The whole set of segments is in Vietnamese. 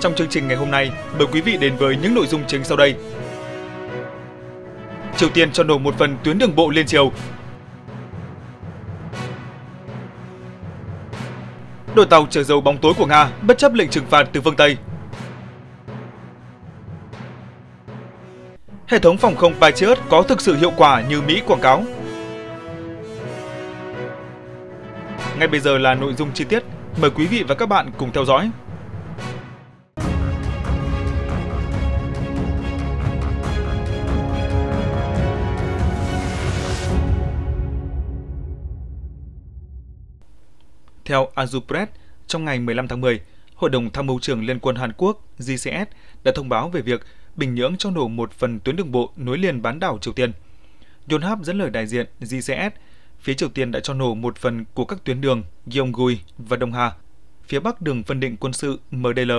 Trong chương trình ngày hôm nay, mời quý vị đến với những nội dung chính sau đây. Triều Tiên cho nổ một phần tuyến đường bộ liên triều. Đội tàu chở dầu bóng tối của Nga bất chấp lệnh trừng phạt từ phương Tây. Hệ thống phòng không Patriot có thực sự hiệu quả như Mỹ quảng cáo. Ngay bây giờ là nội dung chi tiết, mời quý vị và các bạn cùng theo dõi. Theo Anju Press, trong ngày 15 tháng 10, Hội đồng Tham mưu trưởng Liên quân Hàn Quốc GCS đã thông báo về việc Bình Nhưỡng cho nổ một phần tuyến đường bộ nối liền bán đảo Triều Tiên. Yonhap dẫn lời đại diện GCS, phía Triều Tiên đã cho nổ một phần của các tuyến đường Gyeonggui và Đông Hà, phía bắc đường phân định quân sự MDL.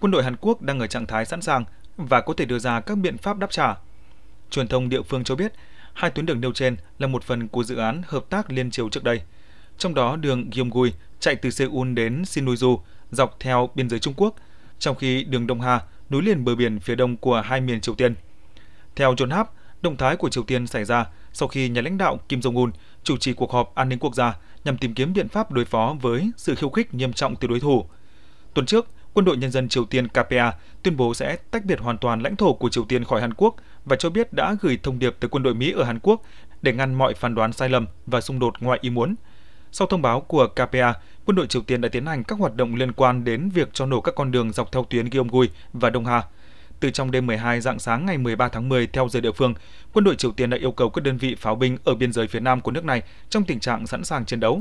Quân đội Hàn Quốc đang ở trạng thái sẵn sàng và có thể đưa ra các biện pháp đáp trả. Truyền thông địa phương cho biết, hai tuyến đường nêu trên là một phần của dự án hợp tác liên triều trước đây – trong đó đường Gyeonggi chạy từ Seoul đến Sinuiju dọc theo biên giới Trung Quốc, trong khi đường Đông Hà nối liền bờ biển phía đông của hai miền Triều Tiên. Theo John Hap, động thái của Triều Tiên xảy ra sau khi nhà lãnh đạo Kim Jong-un chủ trì cuộc họp an ninh quốc gia nhằm tìm kiếm biện pháp đối phó với sự khiêu khích nghiêm trọng từ đối thủ. Tuần trước, quân đội nhân dân Triều Tiên KPA tuyên bố sẽ tách biệt hoàn toàn lãnh thổ của Triều Tiên khỏi Hàn Quốc và cho biết đã gửi thông điệp tới quân đội Mỹ ở Hàn Quốc để ngăn mọi phán đoán sai lầm và xung đột ngoài ý muốn – sau thông báo của KPA, quân đội Triều Tiên đã tiến hành các hoạt động liên quan đến việc cho nổ các con đường dọc theo tuyến Gyeonggi và Đông Hà. Từ trong đêm 12 dạng sáng ngày 13 tháng 10 theo giờ địa phương, quân đội Triều Tiên đã yêu cầu các đơn vị pháo binh ở biên giới phía nam của nước này trong tình trạng sẵn sàng chiến đấu.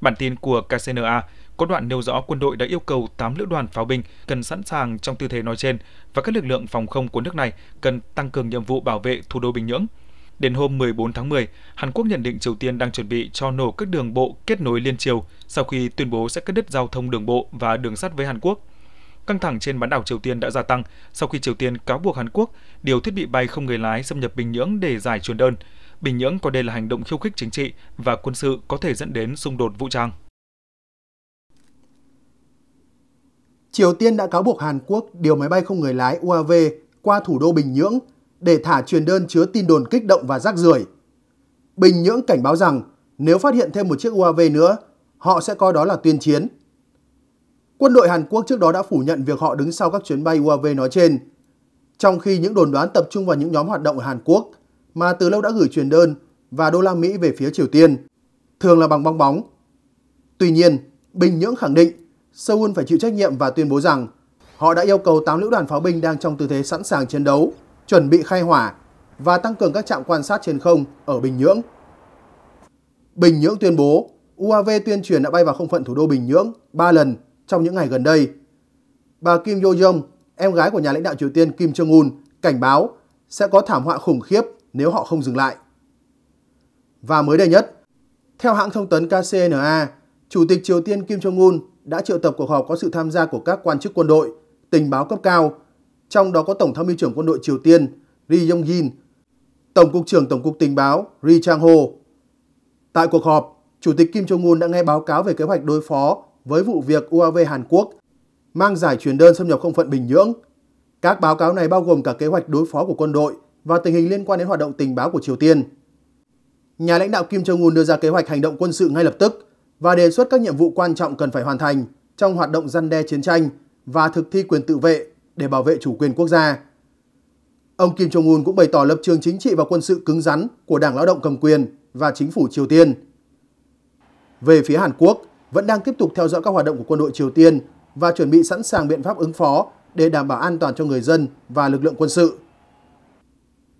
Bản tin của KCNA có đoạn nêu rõ quân đội đã yêu cầu 8 lữ đoàn pháo binh cần sẵn sàng trong tư thế nói trên và các lực lượng phòng không của nước này cần tăng cường nhiệm vụ bảo vệ thủ đô Bình Nhưỡng. Đến hôm 14 tháng 10, Hàn Quốc nhận định Triều Tiên đang chuẩn bị cho nổ các đường bộ kết nối liên triều sau khi tuyên bố sẽ cắt đứt giao thông đường bộ và đường sắt với Hàn Quốc. Căng thẳng trên bán đảo Triều Tiên đã gia tăng sau khi Triều Tiên cáo buộc Hàn Quốc điều thiết bị bay không người lái xâm nhập Bình Nhưỡng để giải truyền đơn. Bình Nhưỡng coi đây là hành động khiêu khích chính trị và quân sự có thể dẫn đến xung đột vũ trang. Triều Tiên đã cáo buộc Hàn Quốc điều máy bay không người lái UAV qua thủ đô Bình Nhưỡng để thả truyền đơn chứa tin đồn kích động và rác rưởi. Bình Nhưỡng cảnh báo rằng nếu phát hiện thêm một chiếc UAV nữa, họ sẽ coi đó là tuyên chiến. Quân đội Hàn Quốc trước đó đã phủ nhận việc họ đứng sau các chuyến bay UAV nói trên, trong khi những đồn đoán tập trung vào những nhóm hoạt động ở Hàn Quốc mà từ lâu đã gửi truyền đơn và đô la Mỹ về phía Triều Tiên, thường là bằng bong bóng. Tuy nhiên, Bình Nhưỡng khẳng định Seoul phải chịu trách nhiệm và tuyên bố rằng họ đã yêu cầu 8 lữ đoàn pháo binh đang trong tư thế sẵn sàng chiến đấu chuẩn bị khai hỏa và tăng cường các trạm quan sát trên không ở Bình Nhưỡng. Bình Nhưỡng tuyên bố UAV tuyên truyền đã bay vào không phận thủ đô Bình Nhưỡng 3 lần trong những ngày gần đây. Bà Kim Yo Jong, em gái của nhà lãnh đạo Triều Tiên Kim Jong-un, cảnh báo sẽ có thảm họa khủng khiếp nếu họ không dừng lại. Và mới đây nhất, theo hãng thông tấn KCNA, Chủ tịch Triều Tiên Kim Jong-un đã triệu tập cuộc họp có sự tham gia của các quan chức quân đội, tình báo cấp cao trong đó có Tổng tham mưu trưởng quân đội Triều Tiên Ri Yong-jin, Tổng cục trưởng Tổng cục Tình báo Ri Chang-ho. Tại cuộc họp, Chủ tịch Kim Jong-un đã nghe báo cáo về kế hoạch đối phó với vụ việc UAV Hàn Quốc mang giải truyền đơn xâm nhập không phận Bình Nhưỡng. Các báo cáo này bao gồm cả kế hoạch đối phó của quân đội và tình hình liên quan đến hoạt động tình báo của Triều Tiên. Nhà lãnh đạo Kim Jong-un đưa ra kế hoạch hành động quân sự ngay lập tức và đề xuất các nhiệm vụ quan trọng cần phải hoàn thành trong hoạt động răn đe chiến tranh và thực thi quyền tự vệ để bảo vệ chủ quyền quốc gia. Ông Kim Jong-un cũng bày tỏ lập trường chính trị và quân sự cứng rắn của Đảng Lao động cầm quyền và chính phủ Triều Tiên. Về phía Hàn Quốc, vẫn đang tiếp tục theo dõi các hoạt động của quân đội Triều Tiên và chuẩn bị sẵn sàng biện pháp ứng phó để đảm bảo an toàn cho người dân và lực lượng quân sự.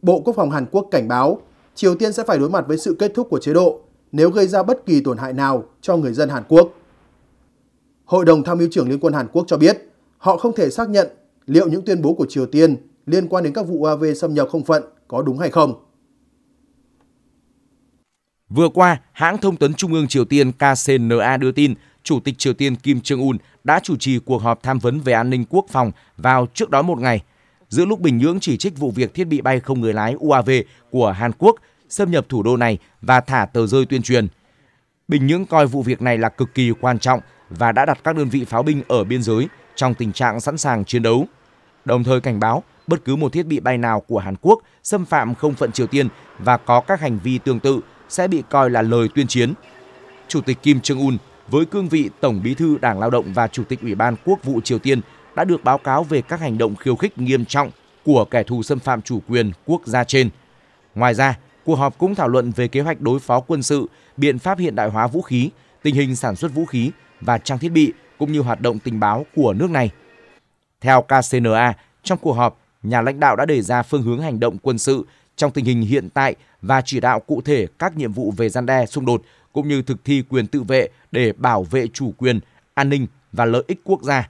Bộ Quốc phòng Hàn Quốc cảnh báo Triều Tiên sẽ phải đối mặt với sự kết thúc của chế độ nếu gây ra bất kỳ tổn hại nào cho người dân Hàn Quốc. Hội đồng tham mưu trưởng Liên quân Hàn Quốc cho biết họ không thể xác nhận liệu những tuyên bố của Triều Tiên liên quan đến các vụ UAV xâm nhập không phận có đúng hay không. Vừa qua, hãng thông tấn Trung ương Triều Tiên KCNA đưa tin Chủ tịch Triều Tiên Kim Jong-un đã chủ trì cuộc họp tham vấn về an ninh quốc phòng vào trước đó một ngày, giữa lúc Bình Nhưỡng chỉ trích vụ việc thiết bị bay không người lái UAV của Hàn Quốc xâm nhập thủ đô này và thả tờ rơi tuyên truyền. Bình Nhưỡng coi vụ việc này là cực kỳ quan trọng và đã đặt các đơn vị pháo binh ở biên giới trong tình trạng sẵn sàng chiến đấu đồng thời cảnh báo bất cứ một thiết bị bay nào của Hàn Quốc xâm phạm không phận Triều Tiên và có các hành vi tương tự sẽ bị coi là lời tuyên chiến. Chủ tịch Kim Jong-un với cương vị Tổng Bí thư Đảng Lao động và Chủ tịch Ủy ban Quốc vụ Triều Tiên đã được báo cáo về các hành động khiêu khích nghiêm trọng của kẻ thù xâm phạm chủ quyền quốc gia trên. Ngoài ra, cuộc họp cũng thảo luận về kế hoạch đối phó quân sự, biện pháp hiện đại hóa vũ khí, tình hình sản xuất vũ khí và trang thiết bị cũng như hoạt động tình báo của nước này. Theo KCNA, trong cuộc họp, nhà lãnh đạo đã đề ra phương hướng hành động quân sự trong tình hình hiện tại và chỉ đạo cụ thể các nhiệm vụ về gian đe xung đột cũng như thực thi quyền tự vệ để bảo vệ chủ quyền, an ninh và lợi ích quốc gia.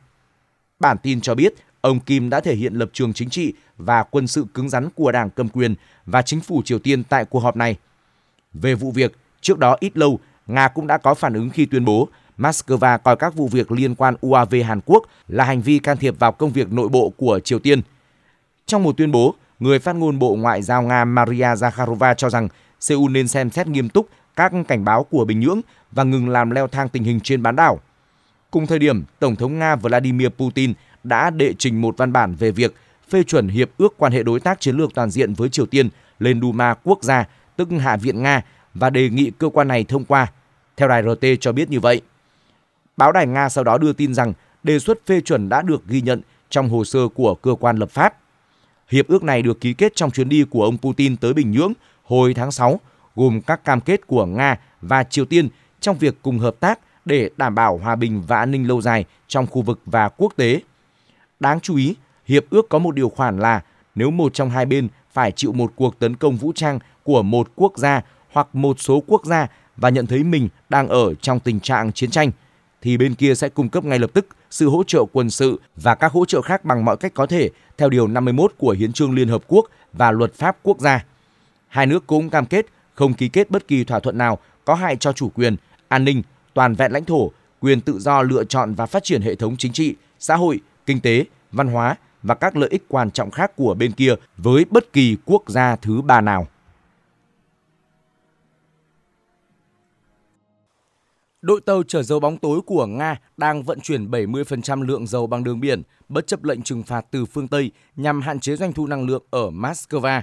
Bản tin cho biết, ông Kim đã thể hiện lập trường chính trị và quân sự cứng rắn của Đảng cầm quyền và chính phủ Triều Tiên tại cuộc họp này. Về vụ việc, trước đó ít lâu, Nga cũng đã có phản ứng khi tuyên bố Moscow coi các vụ việc liên quan UAV Hàn Quốc là hành vi can thiệp vào công việc nội bộ của Triều Tiên. Trong một tuyên bố, người phát ngôn Bộ Ngoại giao Nga Maria Zakharova cho rằng Seoul nên xem xét nghiêm túc các cảnh báo của Bình Nhưỡng và ngừng làm leo thang tình hình trên bán đảo. Cùng thời điểm, Tổng thống Nga Vladimir Putin đã đệ trình một văn bản về việc phê chuẩn hiệp ước quan hệ đối tác chiến lược toàn diện với Triều Tiên lên Duma quốc gia, tức Hạ viện Nga và đề nghị cơ quan này thông qua. Theo đài RT cho biết như vậy. Báo đài Nga sau đó đưa tin rằng đề xuất phê chuẩn đã được ghi nhận trong hồ sơ của cơ quan lập pháp. Hiệp ước này được ký kết trong chuyến đi của ông Putin tới Bình Nhưỡng hồi tháng 6, gồm các cam kết của Nga và Triều Tiên trong việc cùng hợp tác để đảm bảo hòa bình và an ninh lâu dài trong khu vực và quốc tế. Đáng chú ý, hiệp ước có một điều khoản là nếu một trong hai bên phải chịu một cuộc tấn công vũ trang của một quốc gia hoặc một số quốc gia và nhận thấy mình đang ở trong tình trạng chiến tranh – thì bên kia sẽ cung cấp ngay lập tức sự hỗ trợ quân sự và các hỗ trợ khác bằng mọi cách có thể theo điều 51 của Hiến trương Liên Hợp Quốc và Luật pháp quốc gia. Hai nước cũng cam kết không ký kết bất kỳ thỏa thuận nào có hại cho chủ quyền, an ninh, toàn vẹn lãnh thổ, quyền tự do lựa chọn và phát triển hệ thống chính trị, xã hội, kinh tế, văn hóa và các lợi ích quan trọng khác của bên kia với bất kỳ quốc gia thứ ba nào. Đội tàu chở dầu bóng tối của Nga đang vận chuyển 70% lượng dầu bằng đường biển, bất chấp lệnh trừng phạt từ phương Tây nhằm hạn chế doanh thu năng lượng ở Moscow.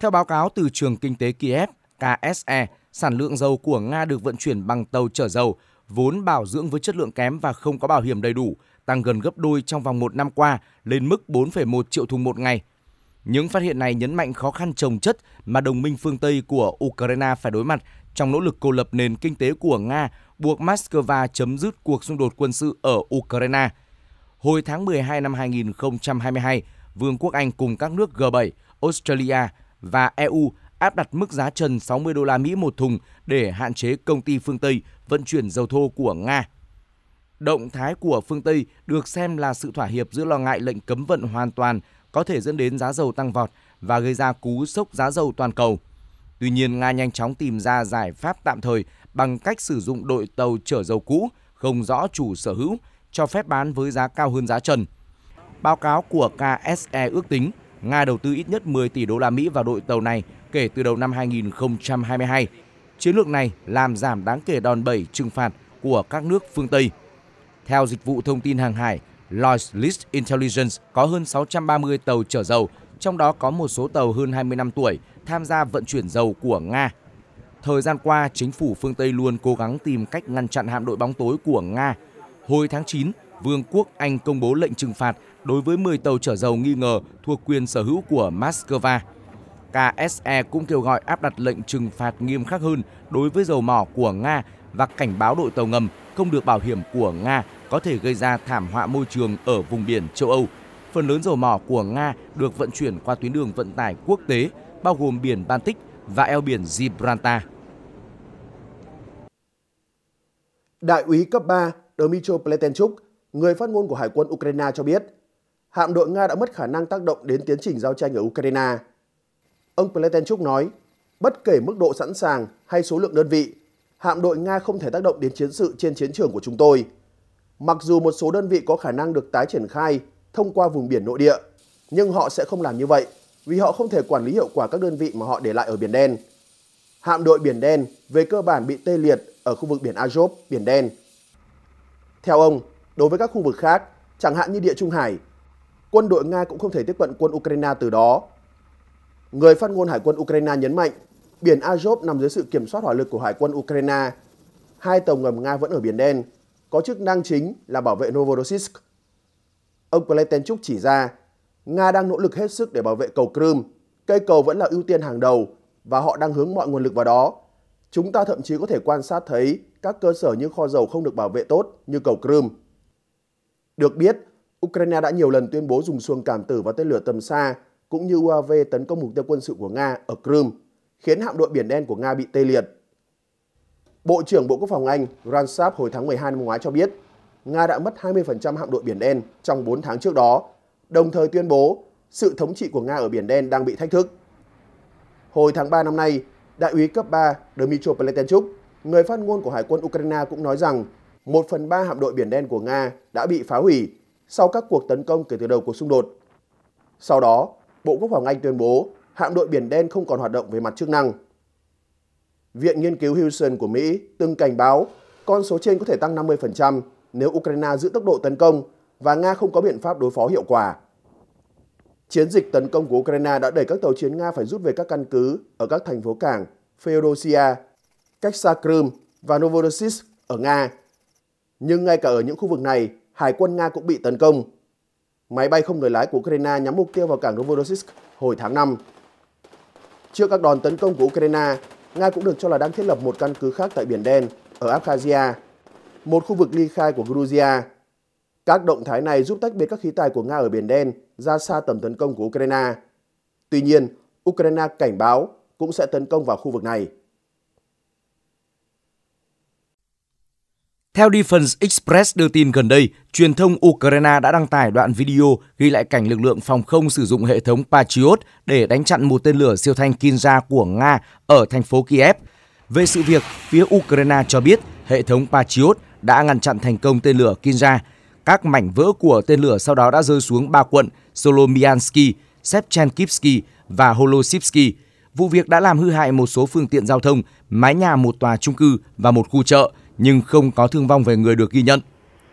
Theo báo cáo từ trường kinh tế Kiev, KSE, sản lượng dầu của Nga được vận chuyển bằng tàu chở dầu, vốn bảo dưỡng với chất lượng kém và không có bảo hiểm đầy đủ, tăng gần gấp đôi trong vòng một năm qua lên mức 4,1 triệu thùng một ngày. Những phát hiện này nhấn mạnh khó khăn trồng chất mà đồng minh phương Tây của Ukraine phải đối mặt trong nỗ lực cô lập nền kinh tế của Nga buộc Moscow chấm dứt cuộc xung đột quân sự ở Ukraine. Hồi tháng 12 năm 2022, Vương quốc Anh cùng các nước G7, Australia và EU áp đặt mức giá trần 60 đô la Mỹ một thùng để hạn chế công ty phương Tây vận chuyển dầu thô của Nga. Động thái của phương Tây được xem là sự thỏa hiệp giữa lo ngại lệnh cấm vận hoàn toàn có thể dẫn đến giá dầu tăng vọt và gây ra cú sốc giá dầu toàn cầu. Tuy nhiên, Nga nhanh chóng tìm ra giải pháp tạm thời bằng cách sử dụng đội tàu chở dầu cũ không rõ chủ sở hữu cho phép bán với giá cao hơn giá trần. Báo cáo của KSE ước tính Nga đầu tư ít nhất 10 tỷ đô la Mỹ vào đội tàu này kể từ đầu năm 2022. Chiến lược này làm giảm đáng kể đòn bẩy trừng phạt của các nước phương Tây. Theo dịch vụ thông tin hàng hải Lloyd's List Intelligence có hơn 630 tàu chở dầu, trong đó có một số tàu hơn 20 năm tuổi tham gia vận chuyển dầu của Nga Thời gian qua, chính phủ phương Tây luôn cố gắng tìm cách ngăn chặn hạm đội bóng tối của Nga. Hồi tháng 9, Vương quốc Anh công bố lệnh trừng phạt đối với 10 tàu chở dầu nghi ngờ thuộc quyền sở hữu của Moscow. KSE cũng kêu gọi áp đặt lệnh trừng phạt nghiêm khắc hơn đối với dầu mỏ của Nga và cảnh báo đội tàu ngầm không được bảo hiểm của Nga có thể gây ra thảm họa môi trường ở vùng biển châu Âu. Phần lớn dầu mỏ của Nga được vận chuyển qua tuyến đường vận tải quốc tế, bao gồm biển Baltic và eo biển Gibraltar. Đại úy cấp 3 Dmitry Pletenchuk, người phát ngôn của Hải quân Ukraine cho biết, hạm đội Nga đã mất khả năng tác động đến tiến trình giao tranh ở Ukraine. Ông Pletenchuk nói, bất kể mức độ sẵn sàng hay số lượng đơn vị, hạm đội Nga không thể tác động đến chiến sự trên chiến trường của chúng tôi. Mặc dù một số đơn vị có khả năng được tái triển khai thông qua vùng biển nội địa, nhưng họ sẽ không làm như vậy vì họ không thể quản lý hiệu quả các đơn vị mà họ để lại ở Biển Đen. Hạm đội Biển Đen về cơ bản bị tê liệt ở khu vực biển Azov, Biển Đen. Theo ông, đối với các khu vực khác, chẳng hạn như địa Trung Hải, quân đội Nga cũng không thể tiếp cận quân Ukraine từ đó. Người phát ngôn Hải quân Ukraine nhấn mạnh, biển Azov nằm dưới sự kiểm soát hỏa lực của Hải quân Ukraine. Hai tàu ngầm Nga vẫn ở Biển Đen, có chức năng chính là bảo vệ Novorossiysk. Ông Pletenchuk chỉ ra, Nga đang nỗ lực hết sức để bảo vệ cầu Crimea. Cây cầu vẫn là ưu tiên hàng đầu và họ đang hướng mọi nguồn lực vào đó. Chúng ta thậm chí có thể quan sát thấy các cơ sở như kho dầu không được bảo vệ tốt như cầu Crimea. Được biết, Ukraine đã nhiều lần tuyên bố dùng xuông cảm tử và tên lửa tầm xa cũng như UAV tấn công mục tiêu quân sự của Nga ở Crimea, khiến hạm đội Biển Đen của Nga bị tê liệt. Bộ trưởng Bộ Quốc phòng Anh Ransap hồi tháng 12 năm ngoái cho biết, Nga đã mất 20% hạm đội Biển Đen trong 4 tháng trước đó đồng thời tuyên bố sự thống trị của Nga ở Biển Đen đang bị thách thức. Hồi tháng 3 năm nay, Đại úy cấp 3 Dmitry Pletenchuk, người phát ngôn của Hải quân Ukraine cũng nói rằng 1 phần 3 hạm đội Biển Đen của Nga đã bị phá hủy sau các cuộc tấn công kể từ đầu cuộc xung đột. Sau đó, Bộ Quốc phòng Anh tuyên bố hạm đội Biển Đen không còn hoạt động về mặt chức năng. Viện Nghiên cứu Houston của Mỹ từng cảnh báo con số trên có thể tăng 50% nếu Ukraine giữ tốc độ tấn công và Nga không có biện pháp đối phó hiệu quả. Chiến dịch tấn công của Ukraine đã đẩy các tàu chiến Nga phải rút về các căn cứ ở các thành phố cảng Feodosia, cách xa Crimea và Novorossiysk ở Nga. Nhưng ngay cả ở những khu vực này, hải quân Nga cũng bị tấn công. Máy bay không người lái của Ukraine nhắm mục tiêu vào cảng Novorossiysk hồi tháng 5. Trước các đòn tấn công của Ukraine, Nga cũng được cho là đang thiết lập một căn cứ khác tại Biển Đen, ở Abkhazia, một khu vực ly khai của Georgia. Các động thái này giúp tách biệt các khí tài của Nga ở Biển Đen ra xa tầm tấn công của Ukraine. Tuy nhiên, Ukraine cảnh báo cũng sẽ tấn công vào khu vực này. Theo Defense Express đưa tin gần đây, truyền thông Ukraine đã đăng tải đoạn video ghi lại cảnh lực lượng phòng không sử dụng hệ thống Patriot để đánh chặn một tên lửa siêu thanh Kinza của Nga ở thành phố Kiev. Về sự việc, phía Ukraine cho biết hệ thống Patriot đã ngăn chặn thành công tên lửa Kinza. Các mảnh vỡ của tên lửa sau đó đã rơi xuống ba quận Solomianski, Shevchenkivsky và Holosivsky. Vụ việc đã làm hư hại một số phương tiện giao thông, mái nhà một tòa trung cư và một khu chợ, nhưng không có thương vong về người được ghi nhận.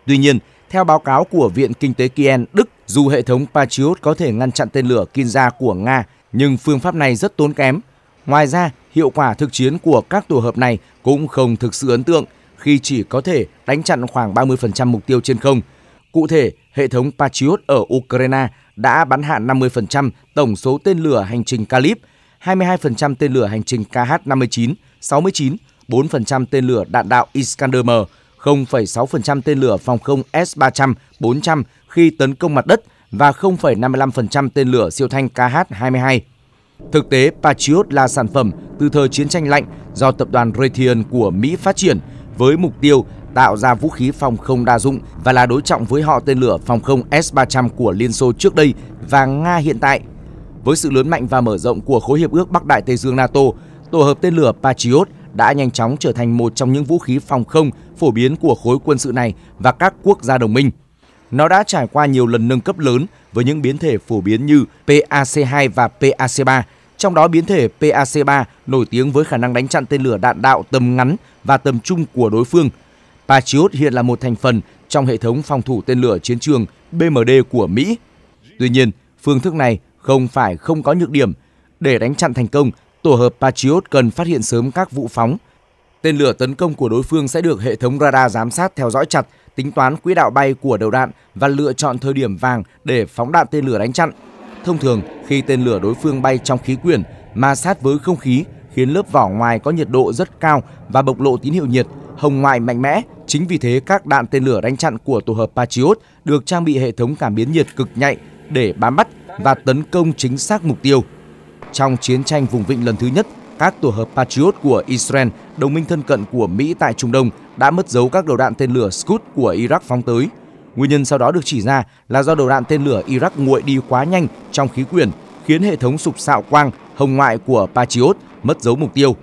Tuy nhiên, theo báo cáo của Viện Kinh tế Kien, Đức, dù hệ thống Patriot có thể ngăn chặn tên lửa Kinza của Nga, nhưng phương pháp này rất tốn kém. Ngoài ra, hiệu quả thực chiến của các tổ hợp này cũng không thực sự ấn tượng khi chỉ có thể đánh chặn khoảng 30% mục tiêu trên không – Cụ thể, hệ thống Patriot ở Ukraine đã bắn hạ 50% tổng số tên lửa hành trình Kalib, 22% tên lửa hành trình KH-59, 69, 4% tên lửa đạn đạo Iskander-M, 0,6% tên lửa phòng không S-300, 400 khi tấn công mặt đất và 0,55% tên lửa siêu thanh KH-22. Thực tế, Patriot là sản phẩm từ thời chiến tranh lạnh do tập đoàn Raytheon của Mỹ phát triển với mục tiêu tạo ra vũ khí phòng không đa dụng và là đối trọng với họ tên lửa phòng không S-300 của Liên Xô trước đây và Nga hiện tại. Với sự lớn mạnh và mở rộng của khối hiệp ước Bắc Đại Tây Dương NATO, tổ hợp tên lửa Patriot đã nhanh chóng trở thành một trong những vũ khí phòng không phổ biến của khối quân sự này và các quốc gia đồng minh. Nó đã trải qua nhiều lần nâng cấp lớn với những biến thể phổ biến như PAC-2 và PAC-3, trong đó biến thể PAC-3 nổi tiếng với khả năng đánh chặn tên lửa đạn đạo tầm ngắn và tầm trung của đối phương – Patriot hiện là một thành phần trong hệ thống phòng thủ tên lửa chiến trường BMD của Mỹ. Tuy nhiên, phương thức này không phải không có nhược điểm. Để đánh chặn thành công, tổ hợp Patriot cần phát hiện sớm các vụ phóng. Tên lửa tấn công của đối phương sẽ được hệ thống radar giám sát theo dõi chặt, tính toán quỹ đạo bay của đầu đạn và lựa chọn thời điểm vàng để phóng đạn tên lửa đánh chặn. Thông thường, khi tên lửa đối phương bay trong khí quyển, ma sát với không khí khiến lớp vỏ ngoài có nhiệt độ rất cao và bộc lộ tín hiệu nhiệt, hồng ngoại mạnh mẽ. Chính vì thế, các đạn tên lửa đánh chặn của tổ hợp Patriot được trang bị hệ thống cảm biến nhiệt cực nhạy để bám bắt và tấn công chính xác mục tiêu. Trong chiến tranh vùng vịnh lần thứ nhất, các tổ hợp Patriot của Israel, đồng minh thân cận của Mỹ tại Trung Đông, đã mất dấu các đầu đạn tên lửa Scud của Iraq phóng tới. Nguyên nhân sau đó được chỉ ra là do đầu đạn tên lửa Iraq nguội đi quá nhanh trong khí quyển, khiến hệ thống sụp xạo quang hồng ngoại của Patriot mất dấu mục tiêu.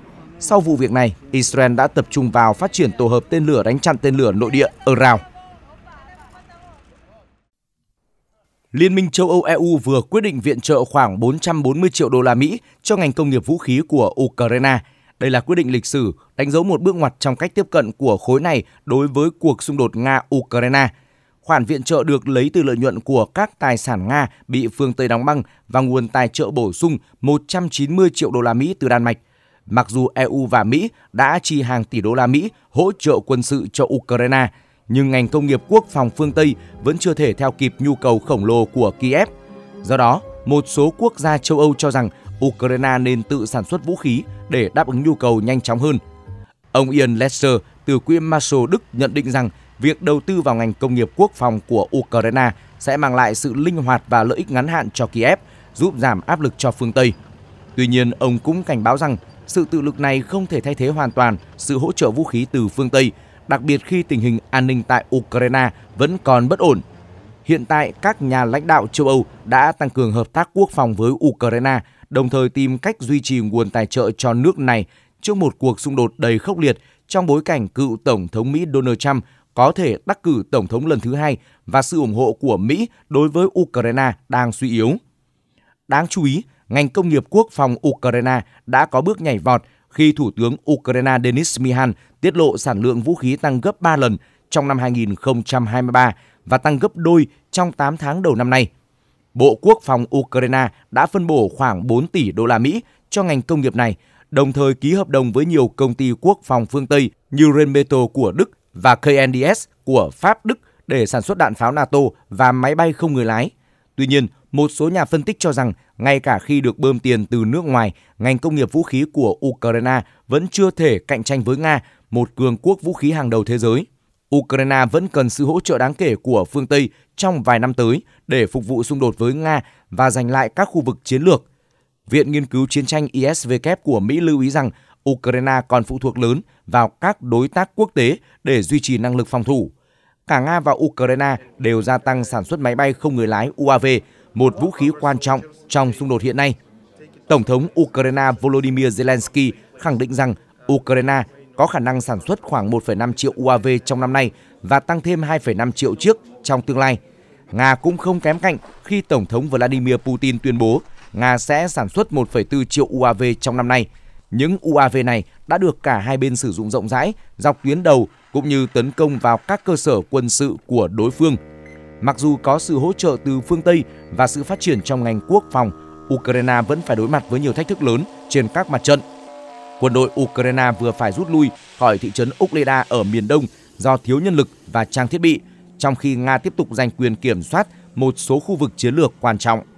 Sau vụ việc này, Israel đã tập trung vào phát triển tổ hợp tên lửa đánh chặn tên lửa nội địa ở rào Liên minh châu Âu EU vừa quyết định viện trợ khoảng 440 triệu đô la Mỹ cho ngành công nghiệp vũ khí của Ukraine. Đây là quyết định lịch sử, đánh dấu một bước ngoặt trong cách tiếp cận của khối này đối với cuộc xung đột Nga-Ukraine. Khoản viện trợ được lấy từ lợi nhuận của các tài sản Nga bị phương Tây đóng băng và nguồn tài trợ bổ sung 190 triệu đô la Mỹ từ Đan Mạch – mặc dù EU và Mỹ đã chi hàng tỷ đô la Mỹ hỗ trợ quân sự cho Ukraine, nhưng ngành công nghiệp quốc phòng phương Tây vẫn chưa thể theo kịp nhu cầu khổng lồ của Kiev. Do đó, một số quốc gia châu Âu cho rằng Ukraine nên tự sản xuất vũ khí để đáp ứng nhu cầu nhanh chóng hơn. Ông Ian Lester từ Quỹ Marshall Đức nhận định rằng việc đầu tư vào ngành công nghiệp quốc phòng của Ukraine sẽ mang lại sự linh hoạt và lợi ích ngắn hạn cho Kiev, giúp giảm áp lực cho phương Tây. Tuy nhiên, ông cũng cảnh báo rằng sự tự lực này không thể thay thế hoàn toàn sự hỗ trợ vũ khí từ phương Tây, đặc biệt khi tình hình an ninh tại Ukraine vẫn còn bất ổn. Hiện tại, các nhà lãnh đạo châu Âu đã tăng cường hợp tác quốc phòng với Ukraine, đồng thời tìm cách duy trì nguồn tài trợ cho nước này trước một cuộc xung đột đầy khốc liệt trong bối cảnh cựu Tổng thống Mỹ Donald Trump có thể đắc cử Tổng thống lần thứ hai và sự ủng hộ của Mỹ đối với Ukraine đang suy yếu. Đáng chú ý, ngành công nghiệp quốc phòng Ukraine đã có bước nhảy vọt khi Thủ tướng Ukraine Denis Mihan tiết lộ sản lượng vũ khí tăng gấp 3 lần trong năm 2023 và tăng gấp đôi trong 8 tháng đầu năm nay. Bộ Quốc phòng Ukraine đã phân bổ khoảng 4 tỷ đô la Mỹ cho ngành công nghiệp này, đồng thời ký hợp đồng với nhiều công ty quốc phòng phương Tây như Rheinmetall của Đức và KNDS của Pháp Đức để sản xuất đạn pháo NATO và máy bay không người lái. Tuy nhiên, một số nhà phân tích cho rằng ngay cả khi được bơm tiền từ nước ngoài, ngành công nghiệp vũ khí của Ukraine vẫn chưa thể cạnh tranh với Nga, một cường quốc vũ khí hàng đầu thế giới. Ukraine vẫn cần sự hỗ trợ đáng kể của phương Tây trong vài năm tới để phục vụ xung đột với Nga và giành lại các khu vực chiến lược. Viện Nghiên cứu Chiến tranh ISW của Mỹ lưu ý rằng Ukraine còn phụ thuộc lớn vào các đối tác quốc tế để duy trì năng lực phòng thủ. Cả Nga và Ukraine đều gia tăng sản xuất máy bay không người lái UAV, một vũ khí quan trọng trong xung đột hiện nay. Tổng thống Ukraine Volodymyr Zelensky khẳng định rằng Ukraine có khả năng sản xuất khoảng 1,5 triệu UAV trong năm nay và tăng thêm 2,5 triệu chiếc trong tương lai. Nga cũng không kém cạnh khi Tổng thống Vladimir Putin tuyên bố Nga sẽ sản xuất 1,4 triệu UAV trong năm nay. Những UAV này đã được cả hai bên sử dụng rộng rãi dọc tuyến đầu cũng như tấn công vào các cơ sở quân sự của đối phương. Mặc dù có sự hỗ trợ từ phương Tây và sự phát triển trong ngành quốc phòng, Ukraine vẫn phải đối mặt với nhiều thách thức lớn trên các mặt trận. Quân đội Ukraine vừa phải rút lui khỏi thị trấn Ukleda ở miền đông do thiếu nhân lực và trang thiết bị, trong khi Nga tiếp tục giành quyền kiểm soát một số khu vực chiến lược quan trọng.